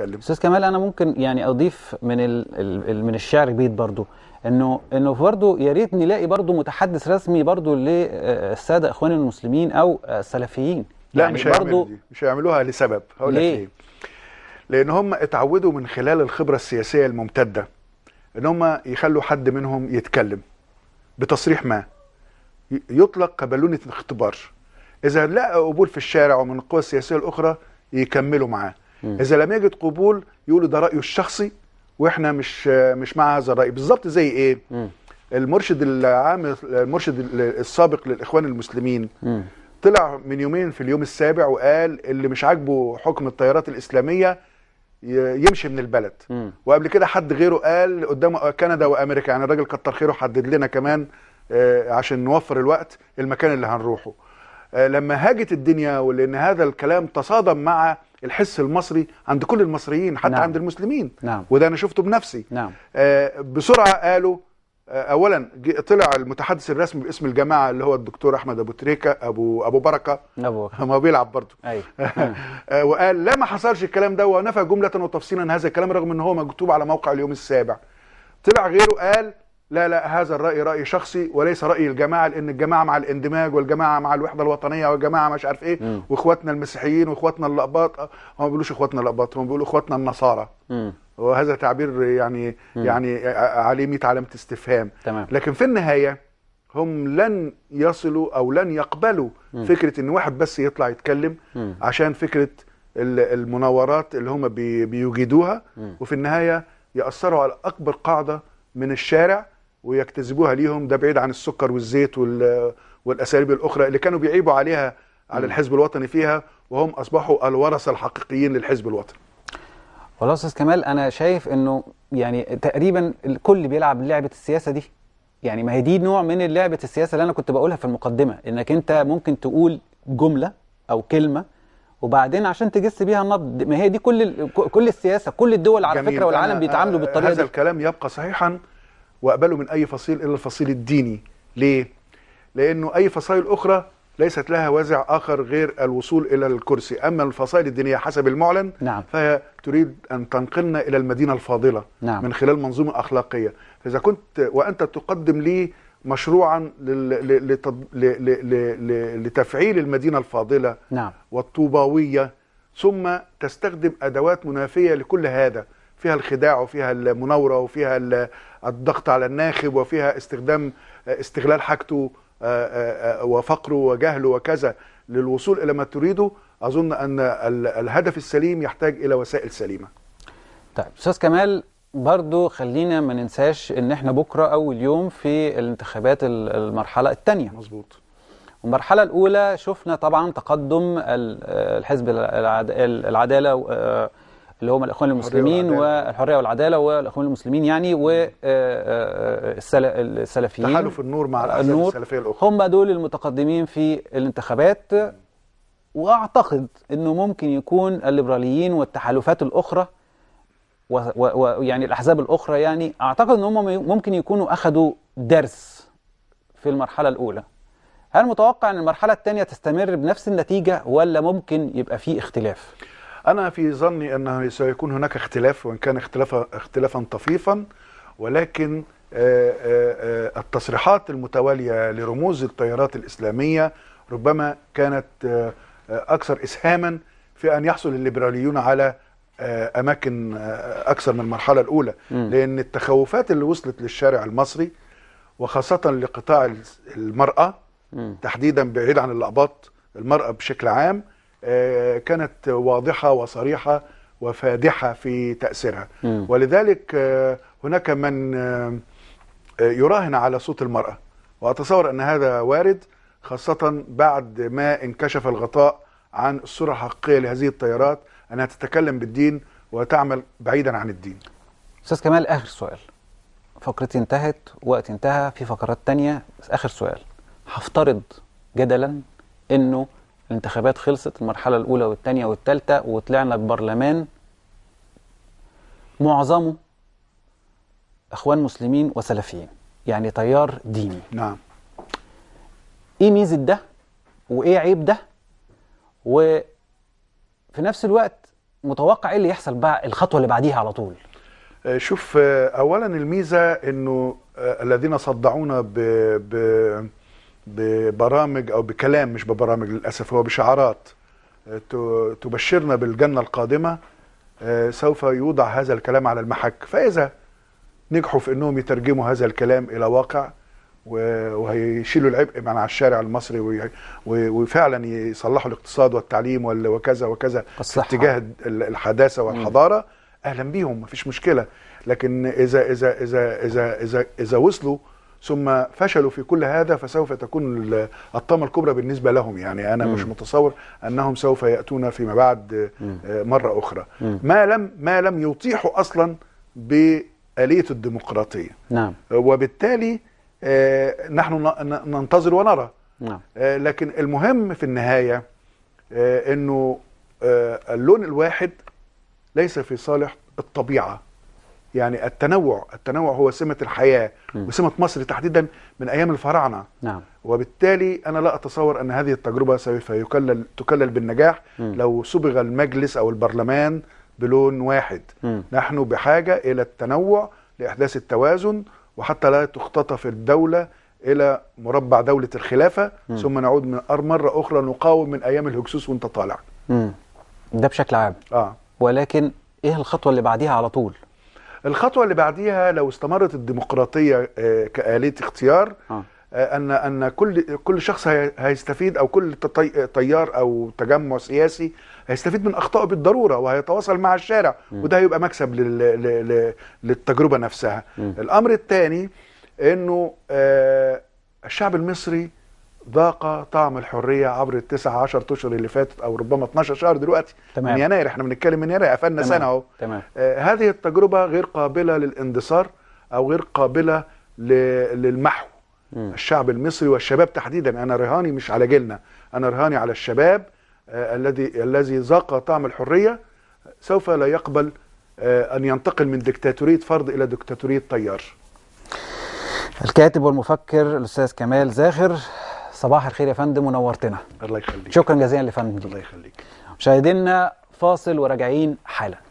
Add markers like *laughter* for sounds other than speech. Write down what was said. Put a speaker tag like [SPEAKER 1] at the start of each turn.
[SPEAKER 1] اتكلم استاذ كمال انا ممكن يعني اضيف من الـ الـ من الشعر بيت برضو انه انه برضه يا ريت نلاقي برضه متحدث رسمي برضه للساده اخوان المسلمين او
[SPEAKER 2] السلفيين لا يعني مش برضو دي. مش هيعملوها لسبب هقول لك ليه لان هم اتعودوا من خلال الخبره السياسيه الممتده ان هم يخلوا حد منهم يتكلم بتصريح ما يطلق كبالونه اختبار اذا لقى قبول في الشارع ومن القوى السياسيه الاخرى يكملوا معاه اذا لم يجد قبول يقول ده رايه الشخصي واحنا مش مش مع هذا الراي بالظبط زي ايه مم. المرشد العام المرشد السابق للاخوان المسلمين مم. طلع من يومين في اليوم السابع وقال اللي مش عاجبه حكم التيارات الاسلاميه يمشي من البلد مم. وقبل كده حد غيره قال قدام كندا وامريكا يعني الراجل كتر خيره حدد لنا كمان آه، عشان نوفر الوقت المكان اللي هنروحه آه، لما هاجت الدنيا ولان هذا الكلام تصادم مع الحس المصري عند كل المصريين حتى نعم. عند المسلمين نعم. وده انا شفته بنفسي نعم. آه بسرعه قالوا آه اولا طلع المتحدث الرسمي باسم الجماعه اللي هو الدكتور احمد ابو تريكه ابو ابو بركه ابو ما *laughs* بيلعب برضه أيوه. *laughs* آه وقال لا ما حصلش الكلام ده ونفى جمله وتفصيلا هذا الكلام رغم ان هو مكتوب على موقع اليوم السابع طلع غيره قال لا لا هذا الراي راي شخصي وليس راي الجماعه لان الجماعه مع الاندماج والجماعه مع الوحده الوطنيه والجماعه مش عارف ايه واخواتنا المسيحيين واخواتنا الاقباط هم ما بيقولوش اخواتنا الاقباط هم بيقولوا اخواتنا النصارى وهذا تعبير يعني مم. يعني عليه 100 علامه استفهام تمام. لكن في النهايه هم لن يصلوا او لن يقبلوا مم. فكره ان واحد بس يطلع يتكلم مم. عشان فكره المناورات اللي هم بيجيدوها وفي النهايه ياثروا على اكبر قاعده من الشارع ويكتسبوها ليهم ده بعيد عن السكر والزيت والاساليب الاخرى اللي كانوا بيعيبوا عليها على الحزب الوطني فيها وهم اصبحوا الورثه الحقيقيين للحزب الوطني.
[SPEAKER 1] والله استاذ كمال انا شايف انه يعني تقريبا الكل بيلعب لعبه السياسه دي يعني ما هي دي نوع من لعبه السياسه اللي انا كنت بقولها في المقدمه انك انت ممكن تقول جمله او كلمه وبعدين عشان تجس بيها النبض ما هي دي كل كل
[SPEAKER 2] السياسه كل
[SPEAKER 1] الدول على فكره والعالم بيتعاملوا بالطريقه هذا دي.
[SPEAKER 2] الكلام يبقى صحيحا واقبله من اي فصيل الا الفصيل الديني ليه لانه اي فصائل اخرى ليست لها وازع اخر غير الوصول الى الكرسي اما الفصائل الدينيه حسب المعلن نعم. فهي تريد ان تنقلنا الى المدينه الفاضله نعم. من خلال منظومه اخلاقيه فاذا كنت وانت تقدم لي مشروعا لتفعيل المدينه الفاضله نعم. والطوباويه ثم تستخدم ادوات منافيه لكل هذا فيها الخداع وفيها المناوره وفيها الضغط على الناخب وفيها استخدام استغلال حاجته آه، آه، آه، وفقره وجهله وكذا للوصول الى ما تريده اظن ان الهدف السليم يحتاج الى وسائل سليمه.
[SPEAKER 1] طيب استاذ كمال برضو خلينا ما ننساش ان احنا بكره اول يوم في الانتخابات المرحله الثانيه. مظبوط. المرحله الاولى شفنا طبعا تقدم الحزب العداله اللي هم الاخوان
[SPEAKER 2] المسلمين والحريه
[SPEAKER 1] والعداله والاخوان المسلمين يعني والسلفيين آه، آه، آه، تحالف
[SPEAKER 2] النور مع الاحزاب السلفيه
[SPEAKER 1] الاخرى هم دول المتقدمين في الانتخابات واعتقد انه ممكن يكون الليبراليين والتحالفات الاخرى ويعني الاحزاب الاخرى يعني اعتقد ان هم ممكن يكونوا اخذوا درس في المرحله الاولى هل متوقع ان المرحله الثانيه تستمر
[SPEAKER 2] بنفس النتيجه ولا ممكن يبقى في اختلاف أنا في ظني أنه سيكون هناك اختلاف وإن كان اختلافا اختلافا طفيفا ولكن آه، آه، آه، التصريحات المتوالية لرموز التيارات الإسلامية ربما كانت أكثر إسهاما في أن يحصل الليبراليون على أماكن أكثر من المرحلة الأولى لأن التخوفات اللي وصلت للشارع المصري وخاصة لقطاع المرأة تحديدا بعيد عن الأقباط المرأة بشكل عام آه، كانت واضحة وصريحة وفادحة في تأثيرها ولذلك آه، هناك من آه، يراهن على صوت المرأة وأتصور أن هذا وارد خاصة بعد ما انكشف الغطاء عن الصورة الحقيقية لهذه الطيارات أنها تتكلم بالدين وتعمل بعيدا عن الدين أستاذ كمال آخر سؤال فقرتي انتهت وقت
[SPEAKER 1] انتهى في فقرات تانية آخر سؤال هفترض جدلا أنه الانتخابات خلصت المرحلة الأولى والثانية والثالثة وطلعنا ببرلمان معظمه أخوان مسلمين وسلفيين يعني تيار ديني نعم إيه ميزة ده وإيه عيب ده وفي نفس الوقت متوقع إيه اللي يحصل بقى الخطوة اللي بعديها على طول
[SPEAKER 2] آه، شوف آه، أولا الميزة أنه آه، الذين صدعونا ب... ب... ببرامج او بكلام مش ببرامج للاسف هو بشعارات آه، تبشرنا بالجنه القادمه آه، سوف يوضع هذا الكلام على المحك فاذا نجحوا في انهم يترجموا هذا الكلام الى واقع وهيشيلوا العبء من على الشارع المصري وفعلا يصلحوا الاقتصاد والتعليم وكذا وكذا في اتجاه الحداثه والحضاره اهلا بيهم ما فيش مشكله لكن اذا اذا اذا اذا اذا, إذا وصلوا ثم فشلوا في كل هذا فسوف تكون الطامه الكبرى بالنسبه لهم يعني انا مم. مش متصور انهم سوف ياتون فيما بعد آه، آه، مره اخرى ما لم ما لم يطيحوا اصلا باليه الديمقراطيه نعم آه، وبالتالي نحن ننتظر ونرى نعم. لكن المهم في النهايه انه اللون الواحد ليس في صالح الطبيعه يعني التنوع التنوع هو سمة الحياة وسمة مصر تحديدا من أيام الفراعنة نعم. وبالتالي أنا لا أتصور أن هذه التجربة سوف يكلل تكلل بالنجاح م. لو صبغ المجلس أو البرلمان بلون واحد م. نحن بحاجة إلى التنوع لإحداث التوازن وحتى لا تختطف الدولة إلى مربع دولة الخلافة م. ثم نعود من مرة أخرى نقاوم من أيام الهكسوس وانت طالع م. ده بشكل عام آه. ولكن إيه الخطوة اللي بعديها على طول الخطوه اللي بعديها لو استمرت الديمقراطيه آه، كاليه اختيار آه. آه. ان ان كل كل شخص هيستفيد او كل تيار او تجمع سياسي هيستفيد من اخطائه بالضروره وهيتواصل مع الشارع م. وده هيبقى مكسب للتجربه نفسها م. الامر الثاني انه آه، الشعب المصري ذاق طعم الحريه عبر التسع 10 اشهر اللي فاتت او ربما 12 شهر دلوقتي تمام. من يناير احنا بنتكلم من يناير قفلنا سنه اهو آه هذه التجربه غير قابله للاندثار او غير قابله للمحو م. الشعب المصري والشباب تحديدا انا رهاني مش على جيلنا انا رهاني على الشباب آه الذي الذي ذاق طعم الحريه سوف لا يقبل آه ان ينتقل من دكتاتوريه فرد الى دكتاتوريه طيار
[SPEAKER 1] الكاتب والمفكر الاستاذ كمال زاخر صباح الخير يا فندم ونورتنا الله يخليك شكرا جزيلا لفندم الله يخليك مشاهدينا فاصل وراجعين حالا